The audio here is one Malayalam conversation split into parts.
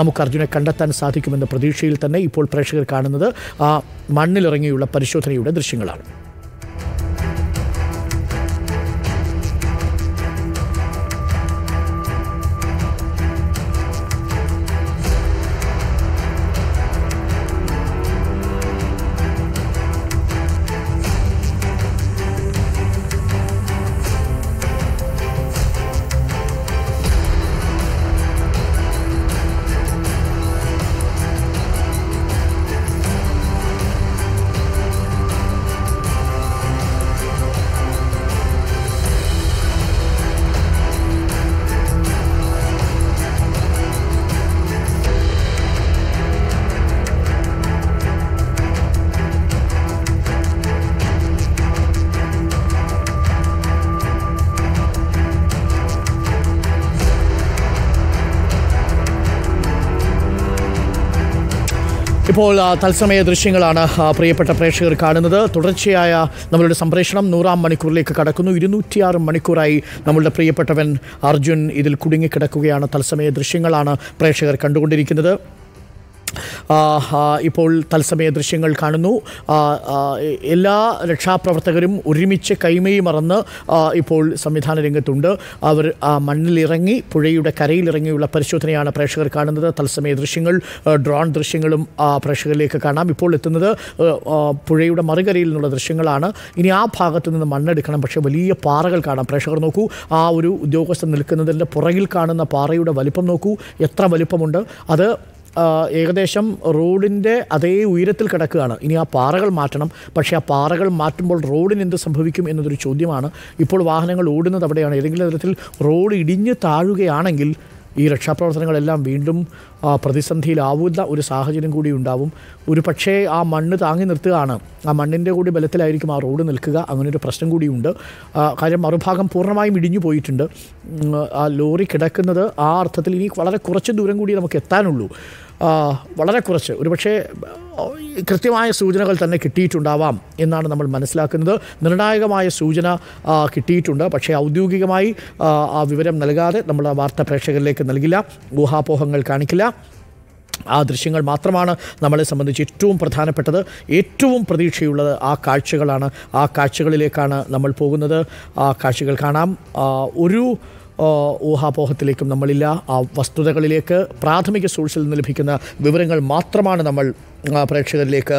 നമുക്ക് അർജുനെ കണ്ടെത്താൻ സാധിക്കുമെന്ന പ്രതീക്ഷയിൽ തന്നെ ഇപ്പോൾ പ്രേക്ഷകർ കാണുന്നത് ആ മണ്ണിലിറങ്ങിയുള്ള പരിശോധനയുടെ ദൃശ്യങ്ങളാണ് ഇപ്പോൾ തത്സമയ ദൃശ്യങ്ങളാണ് പ്രിയപ്പെട്ട പ്രേക്ഷകർ കാണുന്നത് തുടർച്ചയായ നമ്മളുടെ സംപ്രേഷണം നൂറാം മണിക്കൂറിലേക്ക് കടക്കുന്നു ഇരുന്നൂറ്റിയാറ് മണിക്കൂറായി നമ്മളുടെ പ്രിയപ്പെട്ടവൻ അർജുൻ ഇതിൽ കുടുങ്ങിക്കിടക്കുകയാണ് തത്സമയ ദൃശ്യങ്ങളാണ് പ്രേക്ഷകർ കണ്ടുകൊണ്ടിരിക്കുന്നത് ഇപ്പോൾ തത്സമയ ദൃശ്യങ്ങൾ കാണുന്നു എല്ലാ രക്ഷാപ്രവർത്തകരും ഒരുമിച്ച് കൈമൈ മറന്ന് ഇപ്പോൾ സംവിധാന രംഗത്തുണ്ട് അവർ മണ്ണിലിറങ്ങി പുഴയുടെ കരയിലിറങ്ങിയുള്ള പരിശോധനയാണ് പ്രേക്ഷകർ കാണുന്നത് തത്സമയ ദൃശ്യങ്ങൾ ഡ്രോൺ ദൃശ്യങ്ങളും പ്രേക്ഷകരിലേക്ക് കാണാം ഇപ്പോൾ എത്തുന്നത് പുഴയുടെ മറുകരയിൽ നിന്നുള്ള ദൃശ്യങ്ങളാണ് ഇനി ആ ഭാഗത്തു നിന്ന് മണ്ണെടുക്കണം പക്ഷേ വലിയ പാറകൾ കാണാം പ്രേക്ഷകർ നോക്കൂ ആ ഒരു ഉദ്യോഗസ്ഥൻ നിൽക്കുന്നതിൻ്റെ പുറകിൽ കാണുന്ന പാറയുടെ വലിപ്പം നോക്കൂ എത്ര വലിപ്പമുണ്ട് അത് ഏകദേശം റോഡിൻ്റെ അതേ ഉയരത്തിൽ കിടക്കുകയാണ് ഇനി ആ പാറകൾ മാറ്റണം പക്ഷേ ആ പാറകൾ മാറ്റുമ്പോൾ റോഡിന് എന്ത് സംഭവിക്കും എന്നതൊരു ചോദ്യമാണ് ഇപ്പോൾ വാഹനങ്ങൾ ഓടുന്നത് അവിടെയാണ് ഏതെങ്കിലും തരത്തിൽ റോഡ് ഇടിഞ്ഞ് താഴുകയാണെങ്കിൽ ഈ രക്ഷാപ്രവർത്തനങ്ങളെല്ലാം വീണ്ടും പ്രതിസന്ധിയിലാവുന്ന ഒരു സാഹചര്യം കൂടി ഉണ്ടാവും ഒരു പക്ഷേ ആ മണ്ണ് താങ്ങി നിർത്തുകയാണ് ആ മണ്ണിൻ്റെ കൂടി ബലത്തിലായിരിക്കും ആ റോഡ് നിൽക്കുക അങ്ങനെ ഒരു പ്രശ്നം കൂടിയുണ്ട് കാര്യം മറുഭാഗം പൂർണ്ണമായും ഇടിഞ്ഞു പോയിട്ടുണ്ട് ആ ലോറി കിടക്കുന്നത് ആ അർത്ഥത്തിൽ ഇനി വളരെ കുറച്ച് ദൂരം കൂടി നമുക്ക് എത്താനുള്ളൂ വളരെ കുറച്ച് ഒരുപക്ഷെ കൃത്യമായ സൂചനകൾ തന്നെ കിട്ടിയിട്ടുണ്ടാവാം എന്നാണ് നമ്മൾ മനസ്സിലാക്കുന്നത് നിർണായകമായ സൂചന കിട്ടിയിട്ടുണ്ട് പക്ഷേ ഔദ്യോഗികമായി ആ വിവരം നൽകാതെ നമ്മൾ ആ വാർത്ത പ്രേക്ഷകരിലേക്ക് നൽകില്ല ഊഹാപോഹങ്ങൾ കാണിക്കില്ല ആ ദൃശ്യങ്ങൾ മാത്രമാണ് നമ്മളെ സംബന്ധിച്ച് ഏറ്റവും പ്രധാനപ്പെട്ടത് ഏറ്റവും പ്രതീക്ഷയുള്ളത് ആ കാഴ്ചകളാണ് ആ കാഴ്ചകളിലേക്കാണ് നമ്മൾ പോകുന്നത് ആ കാഴ്ചകൾ കാണാം ഒരു ഊഹാപോഹത്തിലേക്കും നമ്മളില്ല ആ വസ്തുതകളിലേക്ക് പ്രാഥമിക സോഴ്സിൽ നിന്ന് ലഭിക്കുന്ന വിവരങ്ങൾ മാത്രമാണ് നമ്മൾ പ്രേക്ഷകരിലേക്ക്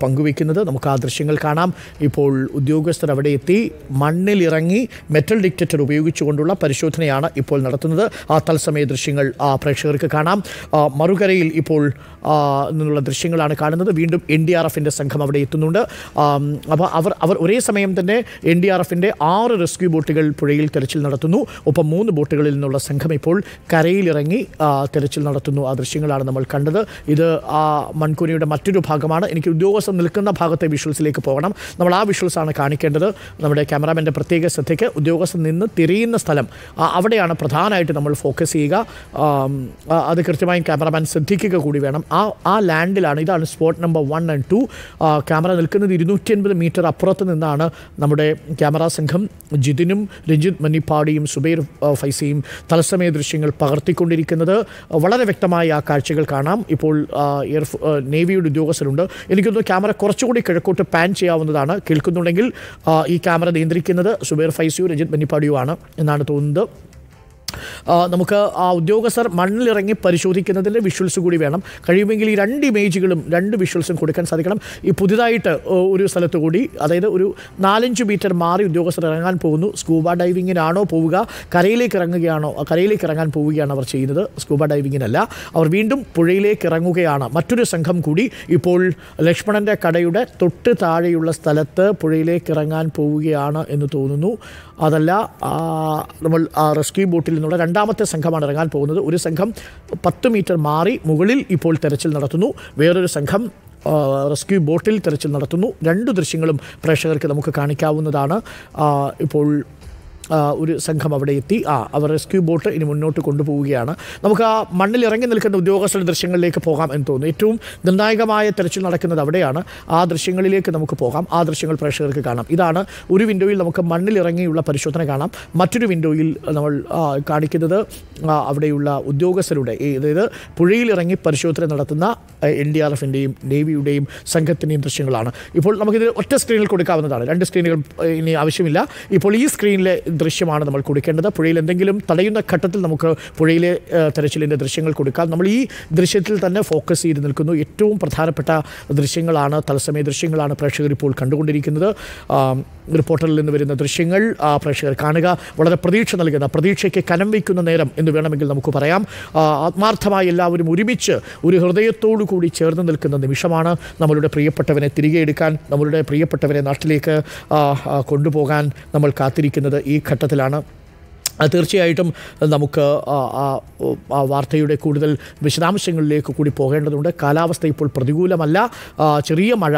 പങ്കുവയ്ക്കുന്നത് നമുക്ക് ആ ദൃശ്യങ്ങൾ കാണാം ഇപ്പോൾ ഉദ്യോഗസ്ഥർ അവിടെ എത്തി മണ്ണിലിറങ്ങി മെറ്റൽ ഡിറ്റക്ടർ ഉപയോഗിച്ചുകൊണ്ടുള്ള പരിശോധനയാണ് ഇപ്പോൾ നടത്തുന്നത് ആ തത്സമയ ദൃശ്യങ്ങൾ ആ പ്രേക്ഷകർക്ക് കാണാം മറുകരയിൽ ഇപ്പോൾ നിന്നുള്ള ദൃശ്യങ്ങളാണ് കാണുന്നത് വീണ്ടും എൻ ഡി ആർ എഫിൻ്റെ സംഘം അവിടെ എത്തുന്നുണ്ട് അപ്പോൾ അവർ അവർ ഒരേ സമയം തന്നെ എൻ ഡി ആർ എഫിൻ്റെ ആറ് റെസ്ക്യൂ ബോട്ടുകൾ പുഴയിൽ തെരച്ചിൽ നടത്തുന്നു ഒപ്പം മൂന്ന് ബോട്ടുകളിൽ നിന്നുള്ള സംഘം ഇപ്പോൾ കരയിലിറങ്ങി തെരച്ചിൽ നടത്തുന്നു ആ ദൃശ്യങ്ങളാണ് നമ്മൾ കണ്ടത് ഇത് ആ മൺകുനിയുടെ മറ്റൊരു ഭാഗമാണ് എനിക്ക് ഉദ്യോഗസ്ഥർ നിൽക്കുന്ന ഭാഗത്തെ വിഷ്വൽസിലേക്ക് പോകണം നമ്മൾ ആ വിഷ്വൽസാണ് കാണിക്കേണ്ടത് നമ്മുടെ ക്യാമറാമാൻ്റെ പ്രത്യേക ശ്രദ്ധയ്ക്ക് ഉദ്യോഗസ്ഥർ നിന്ന് തിരിയുന്ന സ്ഥലം അവിടെയാണ് പ്രധാനമായിട്ട് നമ്മൾ ഫോക്കസ് ചെയ്യുക അത് കൃത്യമായും ക്യാമറാമാൻ ശ്രദ്ധിക്കുക കൂടി വേണം ആ ആ ലാൻഡിലാണ് ഇതാണ് spot number one and two camera നിൽക്കുന്നത് ഇരുന്നൂറ്റി അൻപത് മീറ്റർ അപ്പുറത്ത് നിന്നാണ് നമ്മുടെ ക്യാമറ സംഘം ജിതിനും രഞ്ജിത് മന്നിപ്പാടിയും സുബൈർ ഫൈസിയും തത്സമയ ദൃശ്യങ്ങൾ പകർത്തിക്കൊണ്ടിരിക്കുന്നത് വളരെ വ്യക്തമായി ആ കാഴ്ചകൾ കാണാം ഇപ്പോൾ എയർ നേവിയുടെ ഉദ്യോഗസ്ഥരുണ്ട് എനിക്കൊന്ന് ക്യാമറ കുറച്ചുകൂടി കിഴക്കോട്ട് പാൻ ചെയ്യാവുന്നതാണ് കേൾക്കുന്നുണ്ടെങ്കിൽ ഈ ക്യാമറ നിയന്ത്രിക്കുന്നത് സുബേർ ഫൈസിയു രഞ്ജിത് ബെന്നിപ്പാടിയുമാണ് എന്നാണ് തോന്നുന്നത് നമുക്ക് ആ ഉദ്യോഗസ്ഥർ മണ്ണിലിറങ്ങി പരിശോധിക്കുന്നതിൻ്റെ വിഷ്വൽസ് കൂടി വേണം കഴിയുമെങ്കിൽ ഈ രണ്ട് ഇമേജുകളും രണ്ട് വിഷ്വൽസും കൊടുക്കാൻ സാധിക്കണം ഈ പുതിയതായിട്ട് ഒരു സ്ഥലത്ത് കൂടി അതായത് ഒരു നാലഞ്ച് മീറ്റർ മാറി ഉദ്യോഗസ്ഥർ ഇറങ്ങാൻ പോകുന്നു സ്കൂബ ഡൈവിങ്ങിനാണോ പോവുക കരയിലേക്ക് ഇറങ്ങുകയാണോ കരയിലേക്ക് ഇറങ്ങാൻ പോവുകയാണ് അവർ ചെയ്യുന്നത് സ്കൂബ ഡൈവിങ്ങിനല്ല അവർ വീണ്ടും പുഴയിലേക്ക് ഇറങ്ങുകയാണ് മറ്റൊരു സംഘം കൂടി ഇപ്പോൾ ലക്ഷ്മണൻ്റെ കടയുടെ തൊട്ട് താഴെയുള്ള സ്ഥലത്ത് പുഴയിലേക്ക് ഇറങ്ങാൻ പോവുകയാണ് എന്ന് തോന്നുന്നു അതല്ല നമ്മൾ ആ റെസ്ക്യൂ ബോട്ടിൽ നിന്നുള്ള ഉള്ള രണ്ടാമത്തെ സംഘമാണ് ഇറങ്ങാൻ പോകുന്നത് ഒരു സംഘം പത്ത് മീറ്റർ മാറി മുകളിൽ ഇപ്പോൾ തെരച്ചിൽ നടത്തുന്നു വേറൊരു സംഘം റെസ്ക്യൂ ബോട്ടിൽ തെരച്ചിൽ നടത്തുന്നു രണ്ട് ദൃശ്യങ്ങളും പ്രേക്ഷകർക്ക് നമുക്ക് കാണിക്കാവുന്നതാണ് ഇപ്പോൾ ഒരു സംഘം അവിടെ എത്തി ആ അവർ റെസ്ക്യൂ ബോട്ട് ഇനി മുന്നോട്ട് കൊണ്ടുപോവുകയാണ് നമുക്ക് ആ മണ്ണിൽ ഇറങ്ങി നിൽക്കുന്ന ഉദ്യോഗസ്ഥരുടെ ദൃശ്യങ്ങളിലേക്ക് പോകാം എന്ന് തോന്നുന്നു ഏറ്റവും നിർണായകമായ തെരച്ചിൽ നടക്കുന്നത് അവിടെയാണ് ആ ദൃശ്യങ്ങളിലേക്ക് നമുക്ക് പോകാം ആ ദൃശ്യങ്ങൾ പ്രേക്ഷകർക്ക് കാണാം ഇതാണ് ഒരു വിൻഡോയിൽ നമുക്ക് മണ്ണിൽ ഇറങ്ങിയുള്ള പരിശോധന കാണാം മറ്റൊരു വിൻഡോയിൽ നമ്മൾ കാണിക്കുന്നത് അവിടെയുള്ള ഉദ്യോഗസ്ഥരുടെ അതായത് പുഴയിൽ ഇറങ്ങി പരിശോധന നടത്തുന്ന എൻ ഡി ആർ എഫിൻ്റെയും നേവിയുടെയും സംഘത്തിൻ്റെയും ദൃശ്യങ്ങളാണ് ഇപ്പോൾ നമുക്കിത് ഒറ്റ സ്ക്രീനിൽ കൊടുക്കാവുന്നതാണ് രണ്ട് സ്ക്രീനുകൾ ഇനി ആവശ്യമില്ല ഇപ്പോൾ ഈ സ്ക്രീനിലെ ദൃശ്യമാണ് നമ്മൾ കൊടുക്കേണ്ടത് പുഴയിൽ എന്തെങ്കിലും തടയുന്ന ഘട്ടത്തിൽ നമുക്ക് പുഴയിലെ തെരച്ചിലിൻ്റെ ദൃശ്യങ്ങൾ കൊടുക്കാം നമ്മൾ ഈ ദൃശ്യത്തിൽ തന്നെ ഫോക്കസ് ചെയ്ത് നിൽക്കുന്നു ഏറ്റവും പ്രധാനപ്പെട്ട ദൃശ്യങ്ങളാണ് തത്സമയ ദൃശ്യങ്ങളാണ് പ്രേക്ഷകർ ഇപ്പോൾ കണ്ടുകൊണ്ടിരിക്കുന്നത് റിപ്പോർട്ടറിൽ നിന്ന് വരുന്ന ദൃശ്യങ്ങൾ പ്രേക്ഷകർ കാണുക വളരെ പ്രതീക്ഷ നൽകുന്ന പ്രതീക്ഷയ്ക്ക് കനം വയ്ക്കുന്ന നേരം എന്ന് വേണമെങ്കിൽ നമുക്ക് പറയാം ആത്മാർത്ഥമായി എല്ലാവരും ഒരുമിച്ച് ഒരു ഹൃദയത്തോടു കൂടി ചേർന്ന് നിൽക്കുന്ന നിമിഷമാണ് നമ്മളുടെ പ്രിയപ്പെട്ടവനെ തിരികെ എടുക്കാൻ നമ്മളുടെ പ്രിയപ്പെട്ടവനെ നാട്ടിലേക്ക് കൊണ്ടുപോകാൻ നമ്മൾ കാത്തിരിക്കുന്നത് ഈ ഘട്ടത്തിലാണ് തീർച്ചയായിട്ടും നമുക്ക് ആ വാർത്തയുടെ കൂടുതൽ വിശദാംശങ്ങളിലേക്ക് കൂടി പോകേണ്ടതുണ്ട് കാലാവസ്ഥ ഇപ്പോൾ പ്രതികൂലമല്ല ചെറിയ മഴ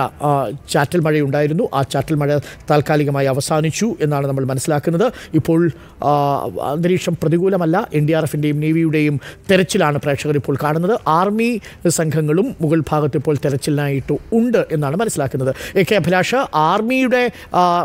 ചാറ്റൽ മഴയുണ്ടായിരുന്നു ആ ചാറ്റൽ മഴ താൽക്കാലികമായി അവസാനിച്ചു എന്നാണ് നമ്മൾ മനസ്സിലാക്കുന്നത് ഇപ്പോൾ അന്തരീക്ഷം പ്രതികൂലമല്ല എൻ ഡി ആർ എഫിൻ്റെയും നേവിയുടെയും തെരച്ചിലാണ് പ്രേക്ഷകർ ഇപ്പോൾ കാണുന്നത് ആർമി സംഘങ്ങളും മുകൾ ഭാഗത്ത് ഇപ്പോൾ തെരച്ചിലിനായിട്ട് ഉണ്ട് എന്നാണ് മനസ്സിലാക്കുന്നത് എ കെ അഭിലാഷ് ആർമിയുടെ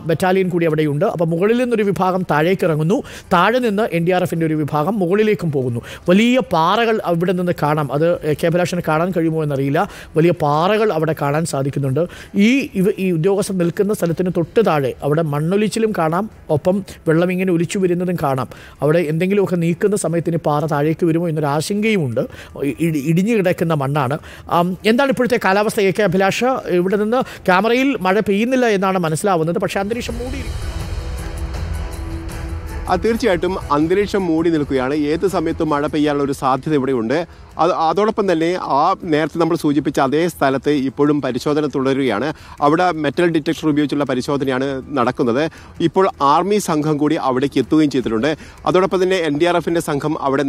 ബറ്റാലിയൻ കൂടി അവിടെയുണ്ട് അപ്പോൾ മുകളിൽ നിന്നൊരു വിഭാഗം താഴേക്ക് ഇറങ്ങുന്നു താഴെ താഴെ നിന്ന് എൻ ഡി ആർ എഫിൻ്റെ ഒരു വിഭാഗം മുകളിലേക്കും പോകുന്നു വലിയ പാറകൾ അവിടെ നിന്ന് കാണാം അത് കെ അഭിലാഷന് കാണാൻ കഴിയുമോ എന്നറിയില്ല വലിയ പാറകൾ അവിടെ കാണാൻ സാധിക്കുന്നുണ്ട് ഈ ഇവ ഈ ഉദ്യോഗസ്ഥർ നിൽക്കുന്ന സ്ഥലത്തിന് തൊട്ട് താഴെ അവിടെ മണ്ണൊലിച്ചിലും കാണാം ഒപ്പം വെള്ളം ഇങ്ങനെ ഒലിച്ചു വരുന്നതും കാണാം അവിടെ എന്തെങ്കിലുമൊക്കെ നീക്കുന്ന സമയത്തിന് പാറ താഴേക്ക് വരുമോ എന്നൊരു ആശങ്കയുമുണ്ട് ഇടിഞ്ഞു കിടക്കുന്ന മണ്ണാണ് എന്താണ് ഇപ്പോഴത്തെ കാലാവസ്ഥ എ കെ അഭിലാഷ ഇവിടെ നിന്ന് ക്യാമറയിൽ മഴ പെയ്യുന്നില്ല എന്നാണ് മനസ്സിലാവുന്നത് പക്ഷേ അന്തരീക്ഷം മൂടിയിരിക്കും അത് തീർച്ചയായിട്ടും അന്തരീക്ഷം മൂടി നിൽക്കുകയാണ് ഏത് സമയത്തും മഴ പെയ്യാനുള്ള ഒരു സാധ്യത ഇവിടെയുണ്ട് അത് അതോടൊപ്പം തന്നെ ആ നേരത്തെ നമ്മൾ സൂചിപ്പിച്ച അതേ സ്ഥലത്ത് ഇപ്പോഴും പരിശോധന തുടരുകയാണ് അവിടെ മെറ്റൽ ഡിറ്റക്ടർ ഉപയോഗിച്ചുള്ള പരിശോധനയാണ് നടക്കുന്നത് ഇപ്പോൾ ആർമി സംഘം കൂടി അവിടേക്ക് എത്തുകയും ചെയ്തിട്ടുണ്ട് അതോടൊപ്പം തന്നെ എൻ ഡി ആർ എഫിൻ്റെ സംഘം അവിടെ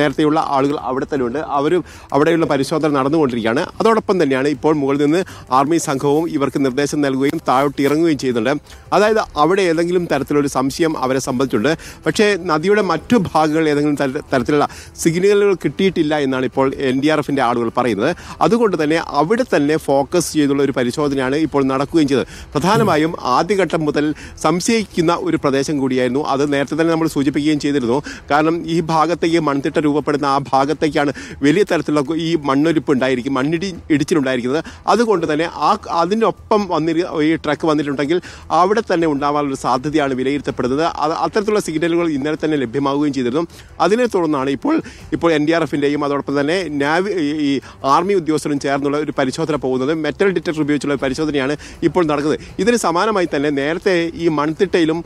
നേരത്തെയുള്ള ആളുകൾ അവിടെ തന്നെ ഉണ്ട് അവരും അവിടെയുള്ള പരിശോധന നടന്നുകൊണ്ടിരിക്കുകയാണ് അതോടൊപ്പം തന്നെയാണ് ഇപ്പോൾ മുകളിൽ നിന്ന് ആർമി സംഘവും ഇവർക്ക് നിർദ്ദേശം നൽകുകയും താഴോട്ട് ഇറങ്ങുകയും ചെയ്യുന്നുണ്ട് അതായത് അവിടെ ഏതെങ്കിലും തരത്തിലൊരു സംശയം അവരെ സംബന്ധിച്ചുണ്ട് പക്ഷേ നദിയുടെ മറ്റു ഭാഗങ്ങൾ ഏതെങ്കിലും തരത്തിലുള്ള സിഗ്നലുകൾ കിട്ടിയിട്ടില്ല എന്നാണ് ഇപ്പോൾ എൻ ഡി ആർ എഫിൻ്റെ ആളുകൾ പറയുന്നത് അതുകൊണ്ട് തന്നെ അവിടെ തന്നെ ഫോക്കസ് ചെയ്തുള്ള ഒരു പരിശോധനയാണ് ഇപ്പോൾ നടക്കുകയും ചെയ്തത് പ്രധാനമായും ആദ്യഘട്ടം മുതൽ സംശയിക്കുന്ന ഒരു പ്രദേശം കൂടിയായിരുന്നു അത് നേരത്തെ തന്നെ നമ്മൾ സൂചിപ്പിക്കുകയും ചെയ്തിരുന്നു കാരണം ഈ ഭാഗത്തേക്ക് മൺതിട്ട രൂപപ്പെടുന്ന ആ ഭാഗത്തേക്കാണ് വലിയ തരത്തിലുള്ള ഈ മണ്ണൊലിപ്പ് ഉണ്ടായിരിക്കും മണ്ണിടി ഇടിച്ചിലുണ്ടായിരിക്കുന്നത് അതുകൊണ്ട് തന്നെ ആ അതിനൊപ്പം വന്നിരി ഈ ട്രക്ക് വന്നിട്ടുണ്ടെങ്കിൽ അവിടെ തന്നെ ഉണ്ടാവാനുള്ള സാധ്യതയാണ് വിലയിരുത്തപ്പെടുന്നത് അത് അത്തരത്തിലുള്ള സിഗ്നലുകൾ ഇന്നലെ തന്നെ ലഭ്യമാവുകയും ചെയ്തിരുന്നു അതിനെ തുടർന്നാണ് ഇപ്പോൾ ഇപ്പോൾ എൻ ഡി ആർ എഫിൻ്റെയും അതോടൊപ്പം അതോടൊപ്പം തന്നെ നാവി ഈ ആർമി ഉദ്യോഗസ്ഥരും ചേർന്നുള്ള ഒരു പരിശോധന പോകുന്നത് മെറ്റൽ ഡിറ്റക്ടർ ഉപയോഗിച്ചുള്ള പരിശോധനയാണ് ഇപ്പോൾ നടക്കുന്നത് ഇതിന് സമാനമായി തന്നെ നേരത്തെ ഈ മൺതിട്ടയിലും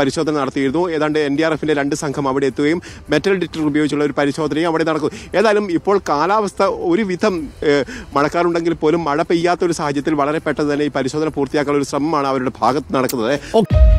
പരിശോധന നടത്തിയിരുന്നു ഏതാണ്ട് എൻ ഡി ആർ എഫിൻ്റെ രണ്ട് സംഘം അവിടെ എത്തുകയും മെറ്റൽ ഡിറ്റക്ടർ ഉപയോഗിച്ചുള്ള ഒരു പരിശോധനയും അവിടെ നടക്കും ഏതായാലും ഇപ്പോൾ കാലാവസ്ഥ ഒരുവിധം മഴക്കാറുണ്ടെങ്കിൽ പോലും മഴ പെയ്യാത്ത ഒരു സാഹചര്യത്തിൽ വളരെ പെട്ടെന്ന് തന്നെ ഈ പരിശോധന പൂർത്തിയാക്കാനുള്ള ഒരു ശ്രമമാണ് അവരുടെ ഭാഗത്ത് നടക്കുന്നത്